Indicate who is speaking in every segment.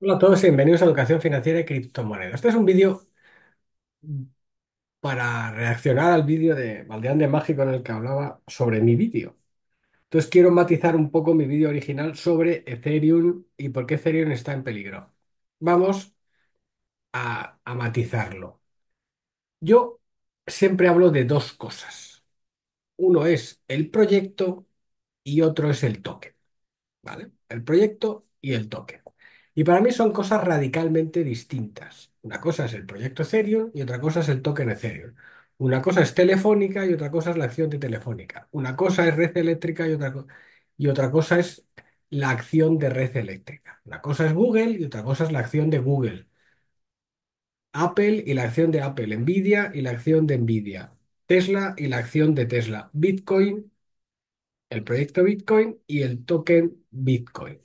Speaker 1: Hola a todos y bienvenidos a Educación Financiera y Criptomonedas. Este es un vídeo para reaccionar al vídeo de Valdeán de Mágico en el que hablaba sobre mi vídeo. Entonces quiero matizar un poco mi vídeo original sobre Ethereum y por qué Ethereum está en peligro. Vamos a, matizarlo. Yo siempre hablo de dos cosas. Uno es el proyecto y otro es el token. ¿Vale? El proyecto y el token. Y para mí son cosas radicalmente distintas. Una cosa es el proyecto Ethereum y otra cosa es el token Ethereum. Una cosa es Telefónica y otra cosa es la acción de Telefónica. Una cosa es red eléctrica y otra, y otra cosa es la acción de red eléctrica. Una cosa es Google y otra cosa es la acción de Google. Apple y la acción de Apple. Nvidia y la acción de Nvidia. Tesla y la acción de Tesla. Bitcoin, el proyecto Bitcoin y el token Bitcoin.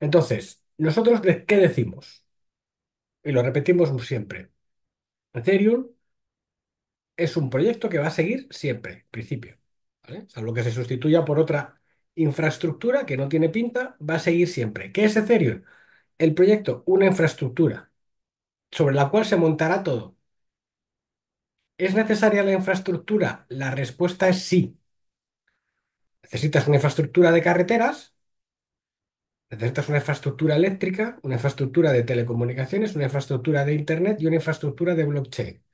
Speaker 1: Entonces, ¿Nosotros qué decimos? Y lo repetimos siempre. Ethereum es un proyecto que va a seguir siempre, principio, Salvo que se sustituya por otra infraestructura que no tiene pinta, va a seguir siempre. ¿Qué es Ethereum? El proyecto, una infraestructura sobre la cual se montará todo. ¿Es necesaria la infraestructura? La respuesta es sí. ¿Necesitas una infraestructura de carreteras? Necesitas una infraestructura eléctrica, una infraestructura de telecomunicaciones, una infraestructura de Internet y una infraestructura de blockchain.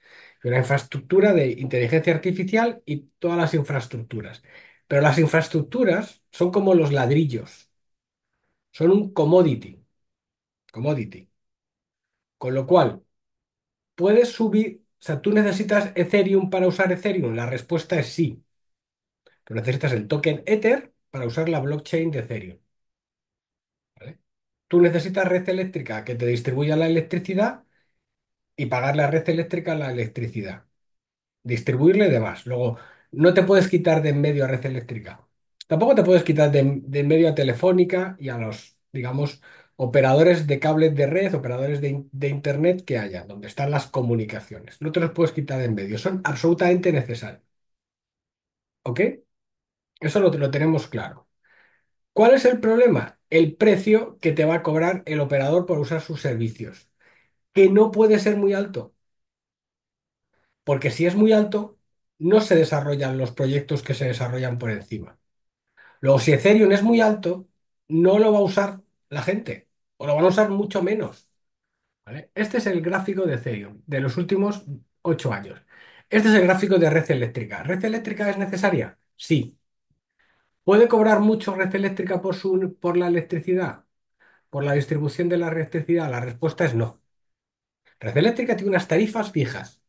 Speaker 1: Y una infraestructura de inteligencia artificial y todas las infraestructuras. Pero las infraestructuras son como los ladrillos, son un commodity. Commodity. Con lo cual, puedes subir, o sea, tú necesitas Ethereum para usar Ethereum. La respuesta es sí. Pero necesitas el token Ether para usar la blockchain de Ethereum. Tú necesitas red eléctrica que te distribuya la electricidad y pagar la red eléctrica la electricidad. Distribuirle de más. Luego, no te puedes quitar de en medio a red eléctrica. Tampoco te puedes quitar de, en- medio a Telefónica y a los, digamos, operadores de cables de red, operadores de, internet que haya, donde están las comunicaciones. No te los puedes quitar de en medio. Son absolutamente necesarios. ¿Ok? Eso lo, lo tenemos claro. ¿Cuál es el problema? el precio que te va a cobrar el operador por usar sus servicios, que no puede ser muy alto, porque si es muy alto, no se desarrollan los proyectos que se desarrollan por encima. Luego, si Ethereum es muy alto, no lo va a usar la gente, o lo van a usar mucho menos. Este es el gráfico de Ethereum de los últimos ocho años. Este es el gráfico de red eléctrica. ¿Red eléctrica es necesaria? Sí. ¿Puede cobrar mucho Red Eléctrica por su, por la electricidad? ¿Por la distribución de la electricidad? La respuesta es no. Red Eléctrica tiene unas tarifas fijas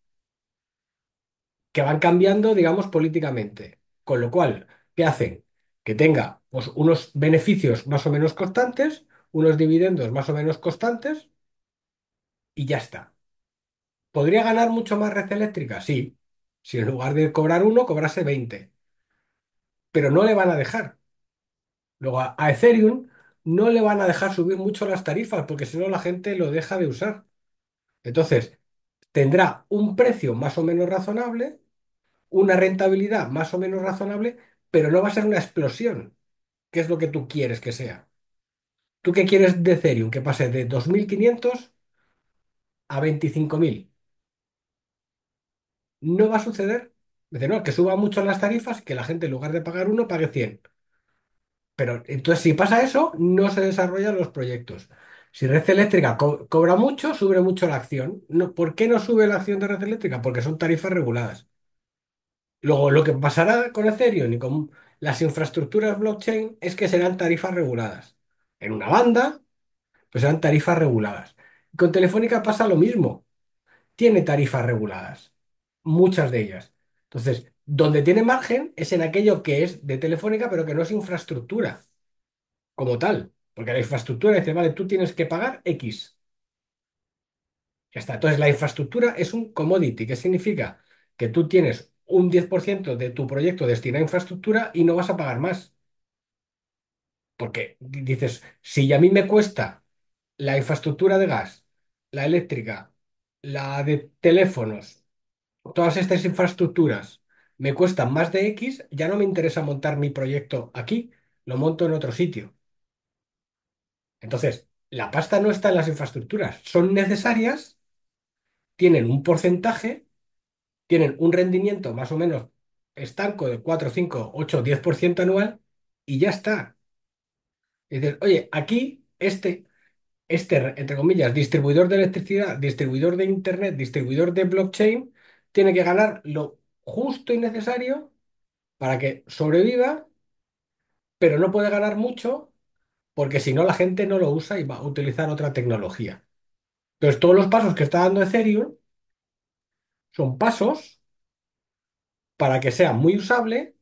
Speaker 1: que van cambiando, digamos, políticamente. Con lo cual, ¿qué hacen? Que tenga pues, unos beneficios más o menos constantes, unos dividendos más o menos constantes y ya está. ¿Podría ganar mucho más Red Eléctrica? Sí. Si en lugar de cobrar uno, cobrase 20 pero no le van a dejar. Luego a, Ethereum no le van a dejar subir mucho las tarifas porque si no la gente lo deja de usar. Entonces, tendrá un precio más o menos razonable, una rentabilidad más o menos razonable, pero no va a ser una explosión, que es lo que tú quieres que sea. ¿Tú qué quieres de Ethereum? Que pase de 2.500 a 25.000. No va a suceder no, que suba mucho las tarifas y que la gente en lugar de pagar uno pague 100. Pero entonces, si pasa eso, no se desarrollan los proyectos. Si Red Eléctrica cobra mucho, sube mucho la acción. No, ¿por qué no sube la acción de Red Eléctrica? Porque son tarifas reguladas. Luego, lo que pasará con Ethereum y con las infraestructuras blockchain es que serán tarifas reguladas. En una banda, pues serán tarifas reguladas. Con Telefónica pasa lo mismo. Tiene tarifas reguladas, muchas de ellas. Entonces, donde tiene margen es en aquello que es de Telefónica, pero que no es infraestructura como tal. Porque la infraestructura dice, vale, tú tienes que pagar X. Ya está. Entonces, la infraestructura es un commodity, que significa que tú tienes un 10% de tu proyecto destinado a infraestructura y no vas a pagar más. Porque dices, si a mí me cuesta la infraestructura de gas, la eléctrica, la de teléfonos, todas estas infraestructuras me cuestan más de X, ya no me interesa montar mi proyecto aquí, lo monto en otro sitio. Entonces, la pasta no está en las infraestructuras, son necesarias, tienen un porcentaje, tienen un rendimiento más o menos estanco de 4, 5, 8, 10% anual y ya está. oye, aquí este, este, entre comillas, distribuidor de electricidad, distribuidor de internet, distribuidor de blockchain, tiene que ganar lo justo y necesario para que sobreviva, pero no puede ganar mucho porque si no la gente no lo usa y va a utilizar otra tecnología. Entonces, todos los pasos que está dando Ethereum son pasos para que sea muy usable,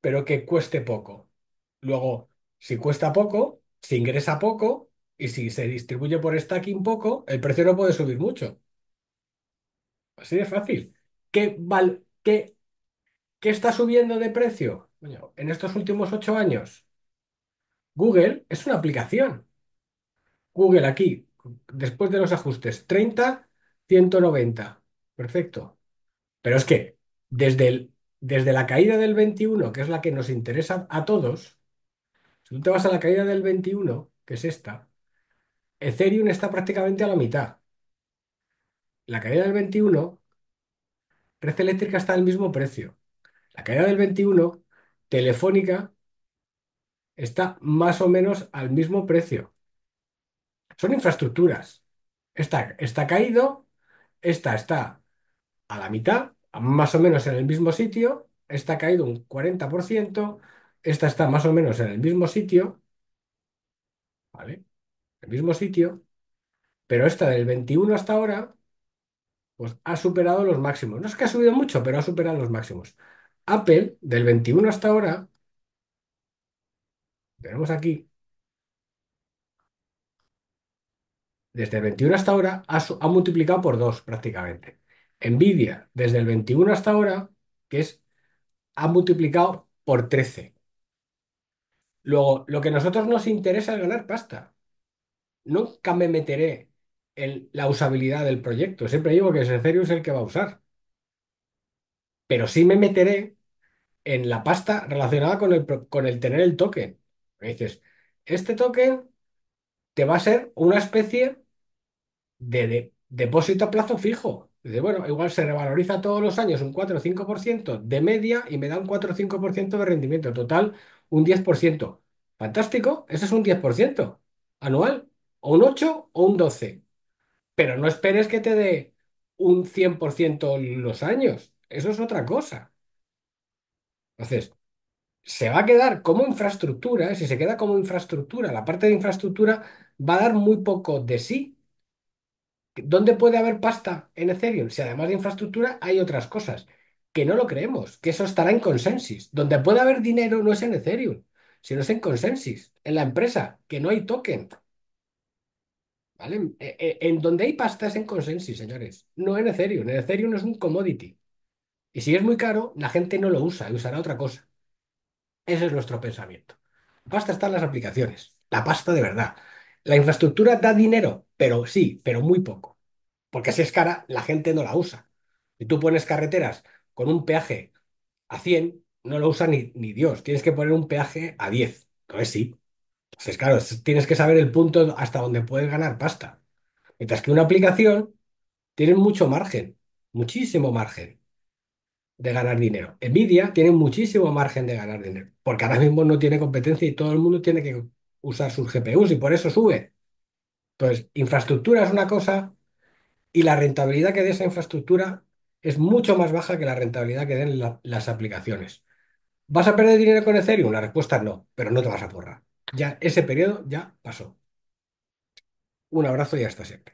Speaker 1: pero que cueste poco. Luego, si cuesta poco, si ingresa poco y si se distribuye por stacking poco, el precio no puede subir mucho. Así de fácil. ¿Qué, qué, está subiendo de precio? en estos últimos ocho años, Google es una aplicación. Google aquí, después de los ajustes, 30, 190. Perfecto. Pero es que desde, el, desde la caída del 21, que es la que nos interesa a todos, si tú te vas a la caída del 21, que es esta, Ethereum está prácticamente a la mitad. La caída del 21, Red Eléctrica está al mismo precio. La caída del 21, Telefónica está más o menos al mismo precio. Son infraestructuras. Esta está caído, esta está a la mitad, más o menos en el mismo sitio, está caído un 40%, esta está más o menos en el mismo sitio, ¿vale? El mismo sitio, pero esta del 21 hasta ahora pues ha superado los máximos. No es que ha subido mucho, pero ha superado los máximos. Apple, del 21 hasta ahora, tenemos aquí, desde el 21 hasta ahora, ha, multiplicado por dos prácticamente. Nvidia, desde el 21 hasta ahora, que es, ha multiplicado por 13. Luego, lo que a nosotros nos interesa es ganar pasta. Nunca me meteré la usabilidad del proyecto. Siempre digo que es Ethereum es el que va a usar, pero sí me meteré en la pasta relacionada con el, con el tener el token. Me dices, este token te va a ser una especie de, depósito a plazo fijo. de bueno, igual se revaloriza todos los años un 4 o 5% de media y me da un 4 o 5% de rendimiento. Total, un 10%. Fantástico, ese es un 10% anual, o un 8 o un 12. Pero no esperes que te dé un 100% los años. Eso es otra cosa. Entonces, se va a quedar como infraestructura, ¿eh? si se queda como infraestructura, la parte de infraestructura va a dar muy poco de sí. ¿Dónde puede haber pasta en Ethereum? Si además de infraestructura hay otras cosas, que no lo creemos, que eso estará en Consensus. Donde puede haber dinero no es en Ethereum, sino es en Consensus, en la empresa, que no hay token. ¿Vale? Eh, eh, en donde hay pasta es en consensus, señores. No en Ethereum. En Ethereum es un commodity. Y si es muy caro, la gente no lo usa y usará otra cosa. Ese es nuestro pensamiento. La pasta está en las aplicaciones. La pasta de verdad. La infraestructura da dinero, pero sí, pero muy poco. Porque si es cara, la gente no la usa. Si tú pones carreteras con un peaje a 100, no lo usa ni, ni Dios. Tienes que poner un peaje a 10. Entonces sí, entonces, claro, tienes que saber el punto hasta donde puedes ganar pasta. Mientras que una aplicación tiene mucho margen, muchísimo margen de ganar dinero. Nvidia tiene muchísimo margen de ganar dinero, porque ahora mismo no tiene competencia y todo el mundo tiene que usar sus GPUs y por eso sube. Entonces, infraestructura es una cosa y la rentabilidad que dé esa infraestructura es mucho más baja que la rentabilidad que den las aplicaciones. ¿Vas a perder dinero con Ethereum? La respuesta es no, pero no te vas a forrar. Ya ese periodo ya pasó. Un abrazo y hasta siempre.